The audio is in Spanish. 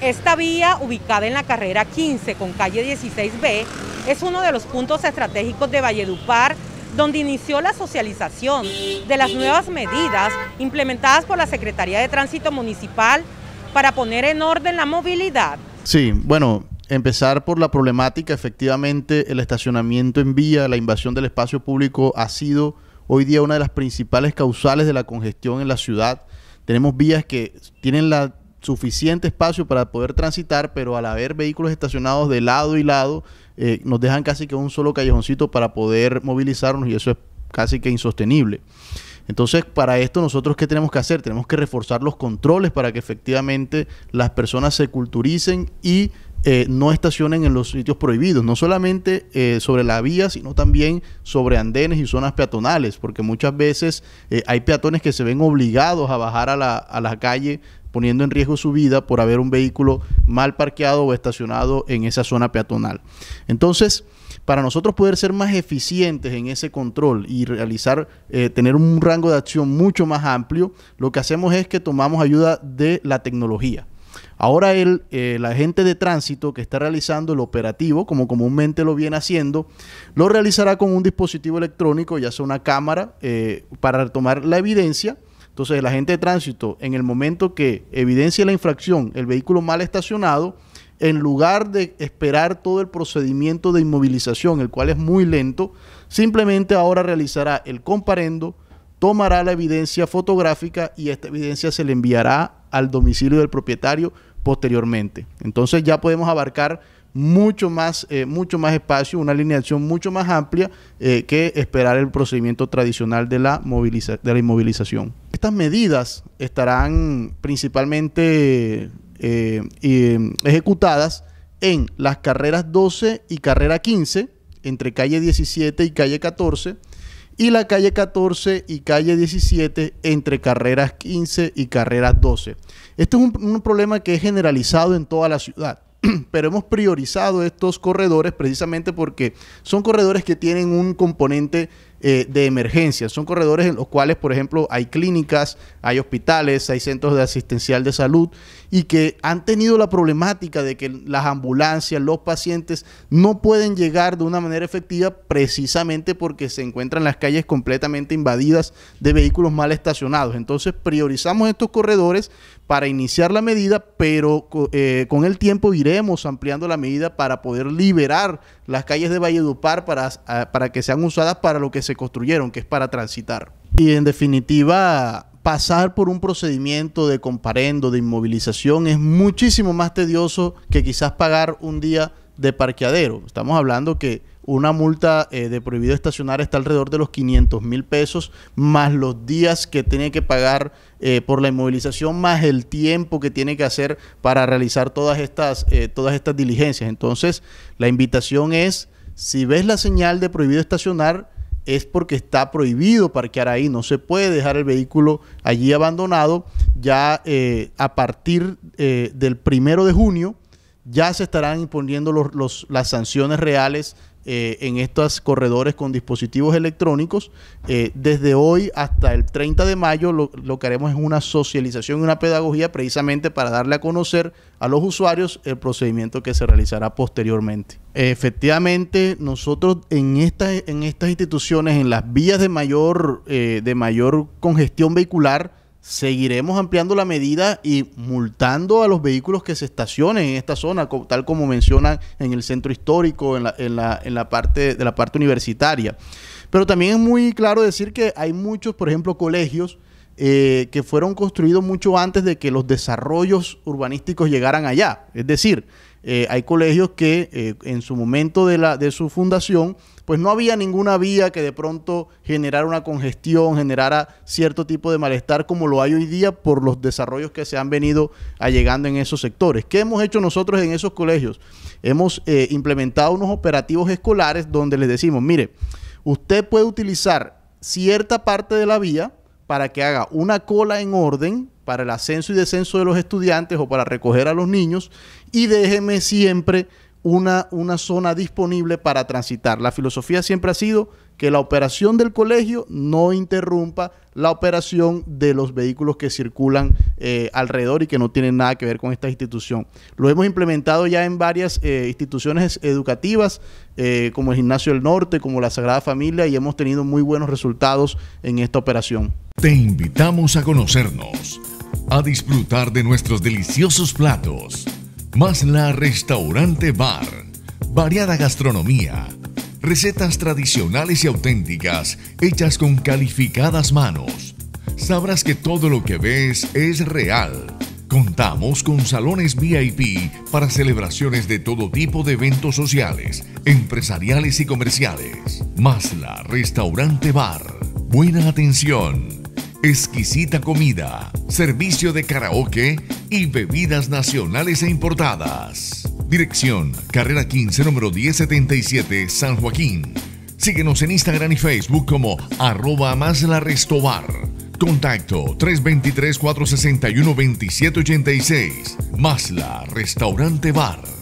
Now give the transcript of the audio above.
Esta vía, ubicada en la carrera 15 con calle 16B, es uno de los puntos estratégicos de Valledupar donde inició la socialización de las nuevas medidas implementadas por la Secretaría de Tránsito Municipal para poner en orden la movilidad. Sí, bueno, empezar por la problemática, efectivamente el estacionamiento en vía, la invasión del espacio público ha sido hoy día una de las principales causales de la congestión en la ciudad. Tenemos vías que tienen la suficiente espacio para poder transitar, pero al haber vehículos estacionados de lado y lado, eh, nos dejan casi que un solo callejoncito para poder movilizarnos y eso es casi que insostenible. Entonces, para esto nosotros qué tenemos que hacer? Tenemos que reforzar los controles para que efectivamente las personas se culturicen y eh, no estacionen en los sitios prohibidos, no solamente eh, sobre la vía, sino también sobre andenes y zonas peatonales, porque muchas veces eh, hay peatones que se ven obligados a bajar a la, calle poniendo en riesgo su vida por haber un vehículo mal parqueado o estacionado en esa zona peatonal. Entonces, para nosotros poder ser más eficientes en ese control y realizar, tener un rango de acción mucho más amplio, lo que hacemos es que tomamos ayuda de la tecnología. Ahora eh, el, agente de tránsito que está realizando el operativo, como comúnmente lo viene haciendo, lo realizará con un dispositivo electrónico, ya sea una cámara, eh, para tomar la evidencia. Entonces el agente de tránsito, en el momento que evidencia la infracción, el vehículo mal estacionado, en lugar de esperar todo el procedimiento de inmovilización, el cual es muy lento, simplemente ahora realizará el comparendo, tomará la evidencia fotográfica y esta evidencia se le enviará al domicilio del propietario posteriormente. Entonces ya podemos abarcar mucho más, eh, mucho más espacio, una alineación mucho más amplia eh, que esperar el procedimiento tradicional de la, de la inmovilización. Estas medidas estarán principalmente eh, ejecutadas en las carreras 12 y carrera 15, entre calle 17 y calle 14, y la calle 14 y calle 17 entre carreras 15 y carreras 12. Este es un, un problema que es generalizado en toda la ciudad pero hemos priorizado estos corredores precisamente porque son corredores que tienen un componente eh, de emergencia. Son corredores en los cuales, por ejemplo, hay clínicas, hay hospitales, hay centros de asistencial de salud y que han tenido la problemática de que las ambulancias, los pacientes no pueden llegar de una manera efectiva precisamente porque se encuentran las calles completamente invadidas de vehículos mal estacionados. Entonces priorizamos estos corredores para iniciar la medida, pero eh, con el tiempo iremos ampliando la medida para poder liberar las calles de Valledupar para, para que sean usadas para lo que se construyeron, que es para transitar. Y en definitiva, pasar por un procedimiento de comparendo, de inmovilización, es muchísimo más tedioso que quizás pagar un día de parqueadero. Estamos hablando que una multa eh, de prohibido estacionar está alrededor de los 500 mil pesos, más los días que tiene que pagar eh, por la inmovilización más el tiempo que tiene que hacer para realizar todas estas, eh, todas estas diligencias. Entonces, la invitación es, si ves la señal de prohibido estacionar, es porque está prohibido parquear ahí, no se puede dejar el vehículo allí abandonado. Ya eh, a partir del primero de junio ya se estarán imponiendo las sanciones reales eh, en estos corredores con dispositivos electrónicos. Eh, desde hoy hasta el 30 de mayo lo, que haremos es una socialización y una pedagogía precisamente para darle a conocer a los usuarios el procedimiento que se realizará posteriormente. Efectivamente, nosotros en, estas instituciones, en las vías de mayor eh, congestión vehicular, seguiremos ampliando la medida y multando a los vehículos que se estacionen en esta zona, tal como mencionan en el centro histórico, en la, parte de la parte universitaria. Pero también es muy claro decir que hay muchos, por ejemplo, colegios eh, que fueron construidos mucho antes de que los desarrollos urbanísticos llegaran allá. Es decir, eh, hay colegios que eh, en su momento de, la, de su fundación, pues no había ninguna vía que de pronto generara una congestión, generara cierto tipo de malestar como lo hay hoy día por los desarrollos que se han venido allegando en esos sectores. ¿Qué hemos hecho nosotros en esos colegios? Hemos eh, implementado unos operativos escolares donde les decimos, mire, usted puede utilizar cierta parte de la vía para que haga una cola en orden para el ascenso y descenso de los estudiantes o para recoger a los niños y déjeme siempre una, una zona disponible para transitar. La filosofía siempre ha sido que la operación del colegio no interrumpa la operación de los vehículos que circulan eh, alrededor y que no tienen nada que ver con esta institución. Lo hemos implementado ya en varias eh, instituciones educativas, eh, como el Gimnasio del Norte, como la Sagrada Familia, y hemos tenido muy buenos resultados en esta operación. Te invitamos a conocernos a disfrutar de nuestros deliciosos platos. Más la Restaurante Bar, variada gastronomía, recetas tradicionales y auténticas hechas con calificadas manos. Sabrás que todo lo que ves es real. Contamos con salones VIP para celebraciones de todo tipo de eventos sociales, empresariales y comerciales. la Restaurante Bar. Buena atención exquisita comida, servicio de karaoke y bebidas nacionales e importadas. Dirección, carrera 15, número 1077, San Joaquín. Síguenos en Instagram y Facebook como arroba más restobar. Contacto 323-461-2786. Masla Restaurante Bar.